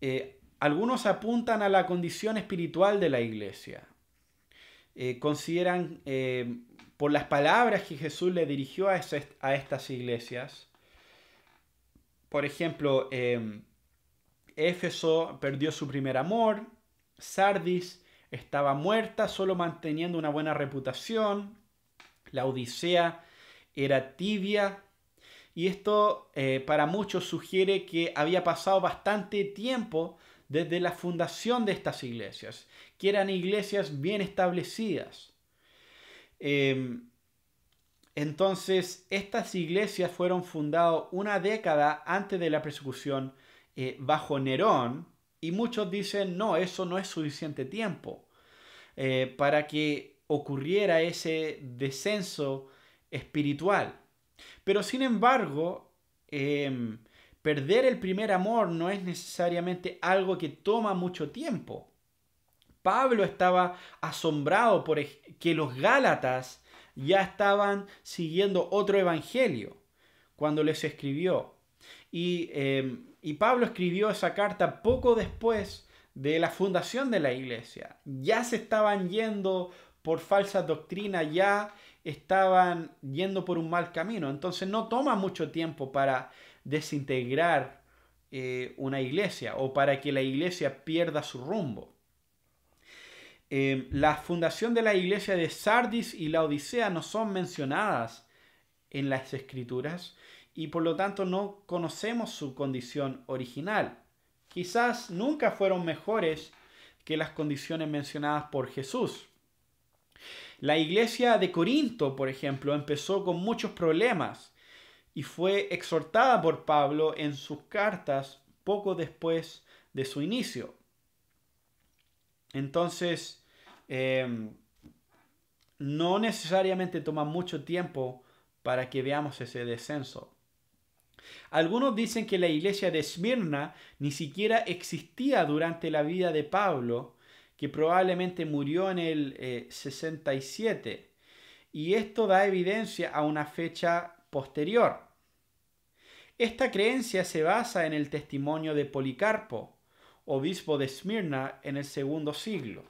Eh, algunos apuntan a la condición espiritual de la iglesia. Eh, consideran eh, por las palabras que Jesús le dirigió a, a estas iglesias. Por ejemplo, em, Éfeso perdió su primer amor, Sardis estaba muerta solo manteniendo una buena reputación, la Odisea era tibia y esto eh, para muchos sugiere que había pasado bastante tiempo desde la fundación de estas iglesias, que eran iglesias bien establecidas. Em, entonces, estas iglesias fueron fundadas una década antes de la persecución eh, bajo Nerón, y muchos dicen, no, eso no es suficiente tiempo eh, para que ocurriera ese descenso espiritual. Pero sin embargo, em, perder el primer amor no es necesariamente algo que toma mucho tiempo. Pablo estaba asombrado por que los Gálatas ya estaban siguiendo otro evangelio cuando les escribió. Y, em, y Pablo escribió esa carta poco después de la fundación de la iglesia. Ya se estaban yendo por falsa doctrina ya estaban yendo por un mal camino. Entonces no toma mucho tiempo para desintegrar eh, una iglesia o para que la iglesia pierda su rumbo. Em, la fundación de la iglesia de Sardis y la Odisea no son mencionadas en las escrituras y por lo tanto no conocemos su condición original. Quizás nunca fueron mejores que las condiciones mencionadas por Jesús. La iglesia de Corinto, por ejemplo, empezó con muchos problemas y fue exhortada por Pablo en sus cartas poco después de su inicio. Entonces, em, no necesariamente toma mucho tiempo para que veamos ese descenso. Algunos dicen que la iglesia de Esmirna ni siquiera existía durante la vida de Pablo que probablemente murió en el 67. Eh, y esto da evidencia a una fecha posterior. Esta creencia se basa en el testimonio de Policarpo, obispo de Smirna en el segundo siglo.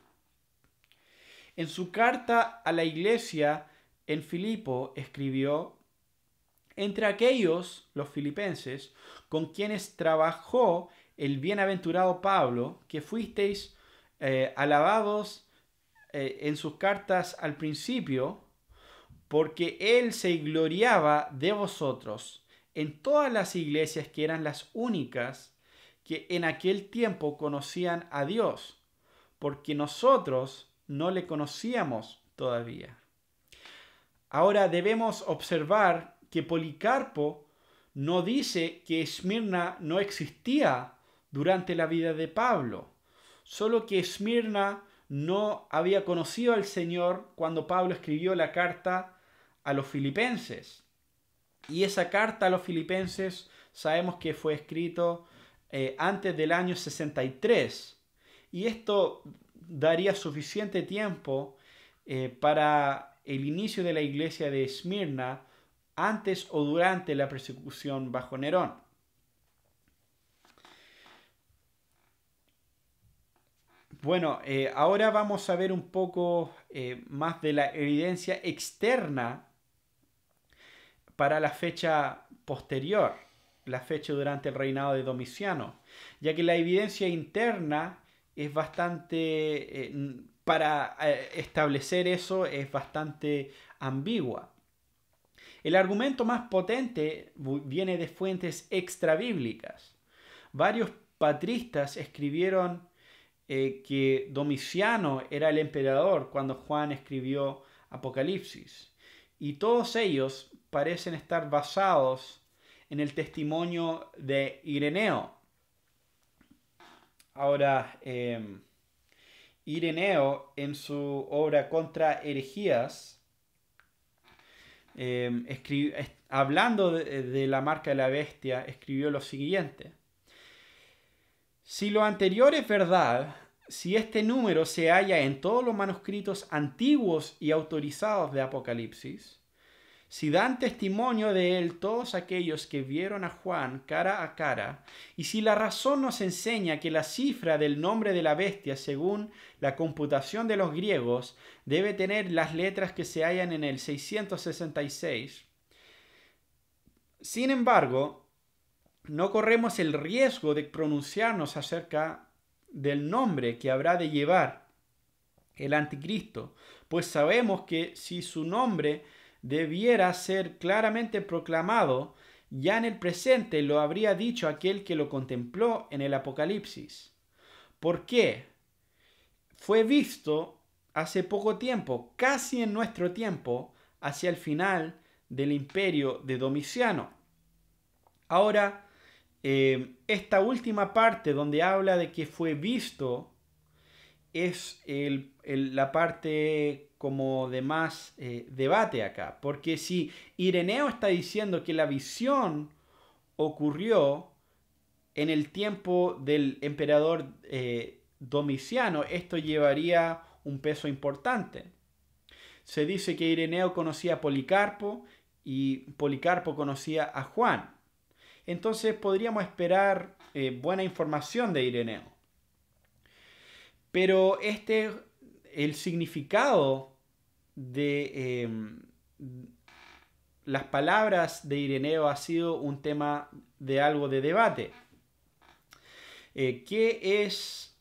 En su carta a la iglesia en Filipo escribió, entre aquellos, los filipenses, con quienes trabajó el bienaventurado Pablo, que fuisteis eh, alabados eh, en sus cartas al principio, porque Él se gloriaba de vosotros en todas las iglesias que eran las únicas que en aquel tiempo conocían a Dios, porque nosotros no le conocíamos todavía. Ahora debemos observar que Policarpo no dice que Esmirna no existía durante la vida de Pablo solo que Esmirna no había conocido al Señor cuando Pablo escribió la carta a los filipenses. Y esa carta a los filipenses sabemos que fue escrito eh, antes del año 63. Y esto daría suficiente tiempo eh, para el inicio de la iglesia de Esmirna antes o durante la persecución bajo Nerón. Bueno, eh, ahora vamos a ver un poco eh, más de la evidencia externa para la fecha posterior, la fecha durante el reinado de Domiciano, ya que la evidencia interna es bastante, eh, para establecer eso es bastante ambigua. El argumento más potente viene de fuentes extrabíblicas. Varios patristas escribieron eh, que Domiciano era el emperador cuando Juan escribió Apocalipsis. Y todos ellos parecen estar basados en el testimonio de Ireneo. Ahora, em, Ireneo en su obra contra herejías, em, hablando de la marca de la bestia, escribió lo siguiente. Si lo anterior es verdad, si este número se halla en todos los manuscritos antiguos y autorizados de Apocalipsis, si dan testimonio de él todos aquellos que vieron a Juan cara a cara, y si la razón nos enseña que la cifra del nombre de la bestia, según la computación de los griegos, debe tener las letras que se hallan en el 666, sin embargo, no corremos el riesgo de pronunciarnos acerca del nombre que habrá de llevar el anticristo, pues sabemos que si su nombre debiera ser claramente proclamado, ya en el presente lo habría dicho aquel que lo contempló en el Apocalipsis. ¿Por qué? Fue visto hace poco tiempo, casi en nuestro tiempo, hacia el final del imperio de Domiciano. Ahora, Em, esta última parte donde habla de que fue visto es la parte como de más eh, debate acá, porque si Ireneo está diciendo que la visión ocurrió en el tiempo del emperador eh, Domiciano, esto llevaría un peso importante. Se dice que Ireneo conocía a Policarpo y Policarpo conocía a Juan entonces podríamos esperar eh, buena información de Ireneo. Pero este, el significado de em, las palabras de Ireneo ha sido un tema de algo de debate. Eh, ¿Qué es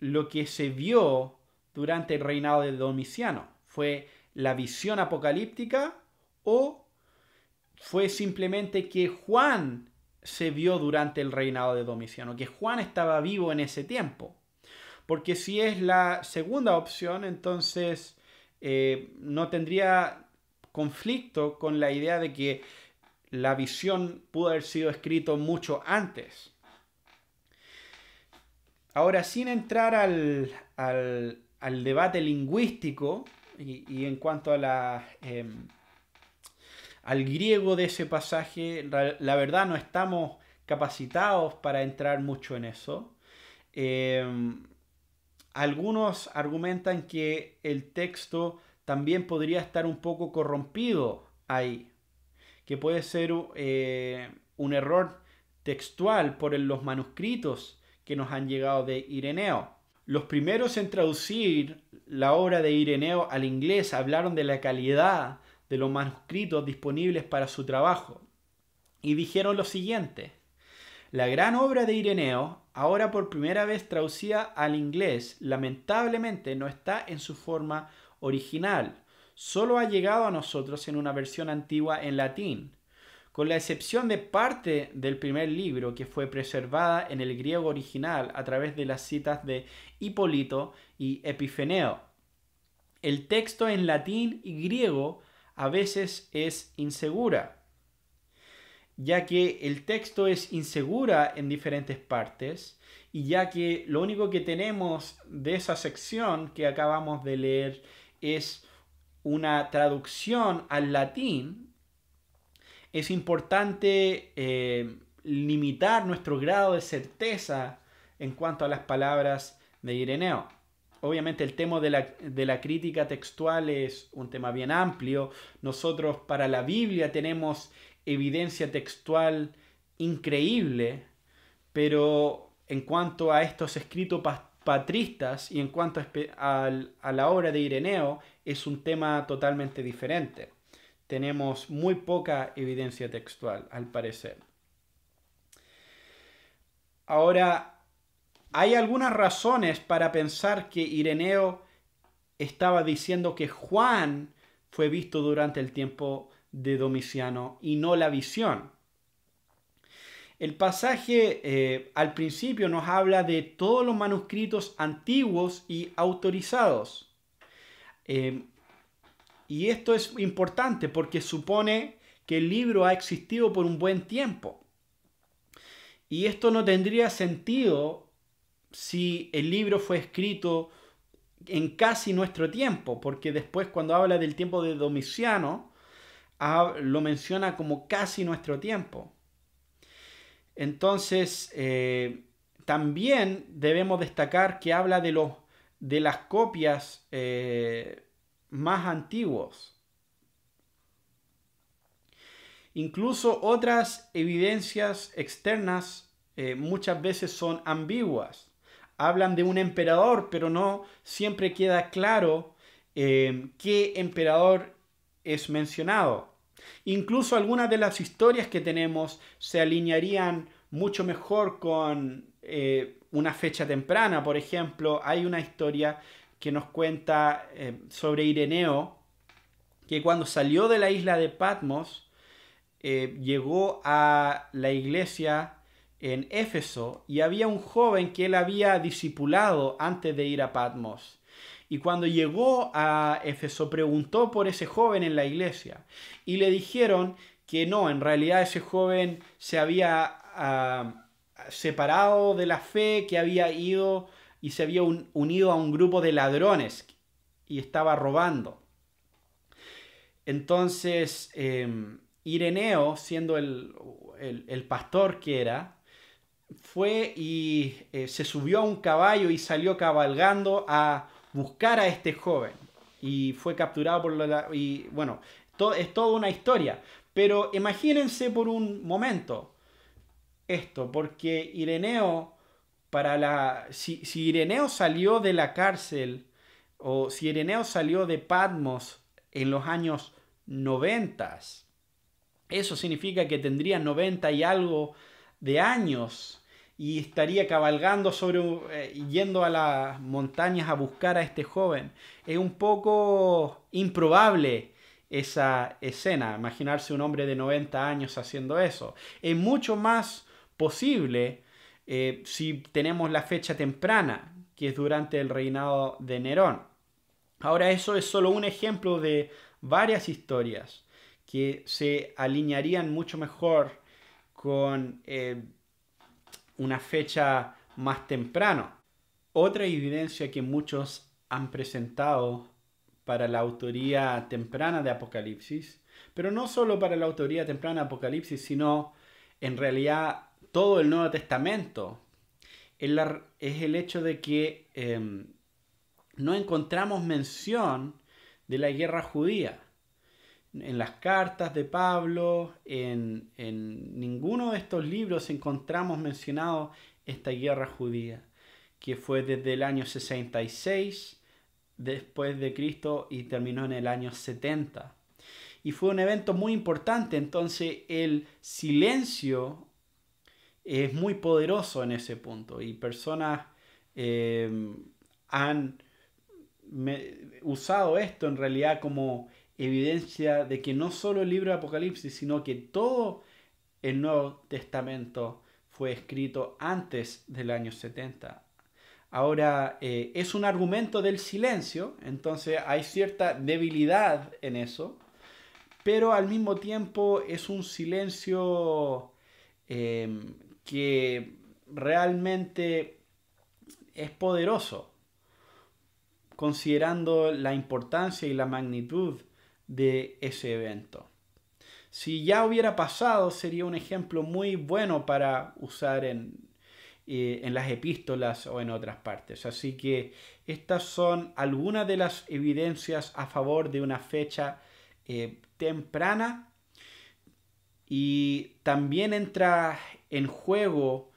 lo que se vio durante el reinado de Domiciano? ¿Fue la visión apocalíptica o fue simplemente que Juan se vio durante el reinado de Domiciano, que Juan estaba vivo en ese tiempo. Porque si es la segunda opción, entonces eh, no tendría conflicto con la idea de que la visión pudo haber sido escrito mucho antes. Ahora, sin entrar al, al, al debate lingüístico y, en cuanto a la... Em, al griego de ese pasaje, la, verdad no estamos capacitados para entrar mucho en eso. Em, algunos argumentan que el texto también podría estar un poco corrompido ahí, que puede ser eh, un error textual por los manuscritos que nos han llegado de Ireneo. Los primeros en traducir la obra de Ireneo al inglés hablaron de la calidad los manuscritos disponibles para su trabajo, y dijeron lo siguiente. La gran obra de Ireneo, ahora por primera vez traducida al inglés, lamentablemente no está en su forma original, solo ha llegado a nosotros en una versión antigua en latín, con la excepción de parte del primer libro que fue preservada en el griego original a través de las citas de Hipólito y Epifeneo. El texto en latín y griego a veces es insegura, ya que el texto es insegura en diferentes partes y ya que lo único que tenemos de esa sección que acabamos de leer es una traducción al latín, es importante eh, limitar nuestro grado de certeza en cuanto a las palabras de Ireneo obviamente el tema de la, crítica textual es un tema bien amplio. Nosotros para la Biblia tenemos evidencia textual increíble, pero en cuanto a estos escritos patristas y en cuanto a la obra de Ireneo, es un tema totalmente diferente. Tenemos muy poca evidencia textual, al parecer. Ahora, hay algunas razones para pensar que Ireneo estaba diciendo que Juan fue visto durante el tiempo de Domiciano y no la visión. El pasaje eh, al principio nos habla de todos los manuscritos antiguos y autorizados. Em, y esto es importante porque supone que el libro ha existido por un buen tiempo. Y esto no tendría sentido si el libro fue escrito en casi nuestro tiempo, porque después cuando habla del tiempo de Domiciano, lo menciona como casi nuestro tiempo. Entonces, eh, también debemos destacar que habla de, los, de las copias eh, más antiguos. Incluso otras evidencias externas eh, muchas veces son ambiguas hablan de un emperador, pero no siempre queda claro eh, qué emperador es mencionado. Incluso algunas de las historias que tenemos se alinearían mucho mejor con eh, una fecha temprana. Por ejemplo, hay una historia que nos cuenta eh, sobre Ireneo, que cuando salió de la isla de Patmos, llegó a la iglesia en Éfeso y había un joven que él había discipulado antes de ir a Patmos. Y cuando llegó a Éfeso preguntó por ese joven en la iglesia y le dijeron que no, en realidad ese joven se había ah, separado de la fe, que había ido y se había unido a un grupo de ladrones y estaba robando. Entonces, em, Ireneo, siendo el, el pastor que era, fue y eh, se subió a un caballo y salió cabalgando a buscar a este joven. Y fue capturado por la... Y bueno, es toda una historia. Pero imagínense por un momento esto, porque Ireneo, para la... Si, si Ireneo salió de la cárcel, o si Ireneo salió de Patmos en los años 90, eso significa que tendría 90 y algo de años y estaría cabalgando sobre eh, yendo a las montañas a buscar a este joven. Es un poco improbable esa escena, imaginarse un hombre de 90 años haciendo eso. Es mucho más posible eh, si tenemos la fecha temprana, que es durante el reinado de Nerón. Ahora eso es solo un ejemplo de varias historias que se alinearían mucho mejor con... Eh, una fecha más temprano. Otra evidencia que muchos han presentado para la autoría temprana de Apocalipsis, pero no solo para la autoría temprana de Apocalipsis, sino en realidad todo el Nuevo Testamento, es el hecho de que em, no encontramos mención de la guerra judía en las cartas de Pablo, en, ninguno de estos libros encontramos mencionado esta guerra judía, que fue desde el año 66 después de Cristo y terminó en el año 70. Y fue un evento muy importante, entonces el silencio es muy poderoso en ese punto y personas eh, han usado esto en realidad como evidencia de que no solo el libro de Apocalipsis, sino que todo el Nuevo Testamento fue escrito antes del año 70. Ahora, eh, es un argumento del silencio, entonces hay cierta debilidad en eso, pero al mismo tiempo es un silencio em, que realmente es poderoso, considerando la importancia y la magnitud de ese evento. Si ya hubiera pasado, sería un ejemplo muy bueno para usar eh, en, las epístolas o en otras partes. Así que estas son algunas de las evidencias a favor de una fecha eh, temprana. Y también entra en juego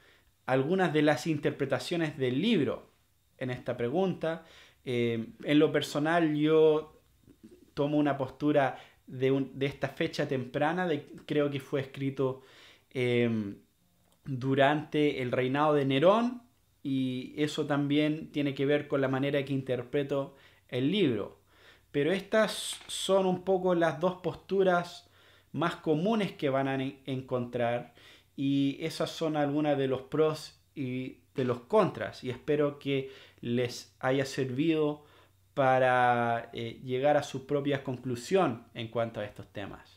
algunas de las interpretaciones del libro en esta pregunta. Eh, en lo personal yo tomo una postura de, esta fecha temprana, de, creo que fue escrito em, durante el reinado de Nerón y eso también tiene que ver con la manera que interpreto el libro. Pero estas son un poco las dos posturas más comunes que van a encontrar y esas son algunas de los pros y de los contras y espero que les haya servido para eh, llegar a su propia conclusión en cuanto a estos temas.